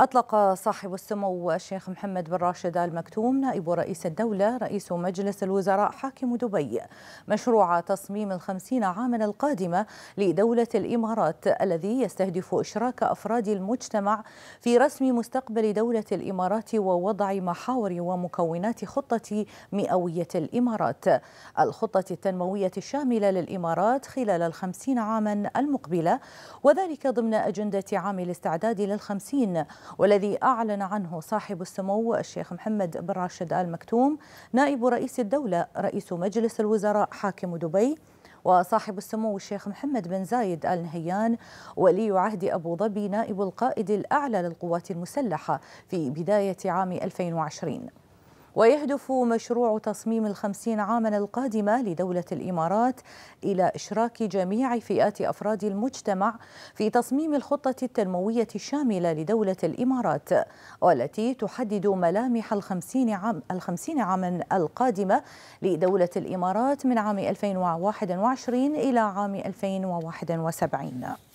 أطلق صاحب السمو الشيخ محمد بن راشد آل مكتوم نائب رئيس الدولة رئيس مجلس الوزراء حاكم دبي مشروع تصميم الخمسين عاما القادمة لدولة الإمارات الذي يستهدف إشراك أفراد المجتمع في رسم مستقبل دولة الإمارات ووضع محاور ومكونات خطة مئوية الإمارات الخطة التنموية الشاملة للإمارات خلال الخمسين عاما المقبلة وذلك ضمن أجندة عام الاستعداد للخمسين والذي أعلن عنه صاحب السمو الشيخ محمد بن راشد آل مكتوم نائب رئيس الدولة رئيس مجلس الوزراء حاكم دبي وصاحب السمو الشيخ محمد بن زايد آل نهيان ولي عهد أبو ظبي نائب القائد الأعلى للقوات المسلحة في بداية عام 2020 ويهدف مشروع تصميم الخمسين عاما القادمة لدولة الإمارات إلى إشراك جميع فئات أفراد المجتمع في تصميم الخطة التنموية الشاملة لدولة الإمارات والتي تحدد ملامح الخمسين, عام الخمسين عاما القادمة لدولة الإمارات من عام 2021 إلى عام 2071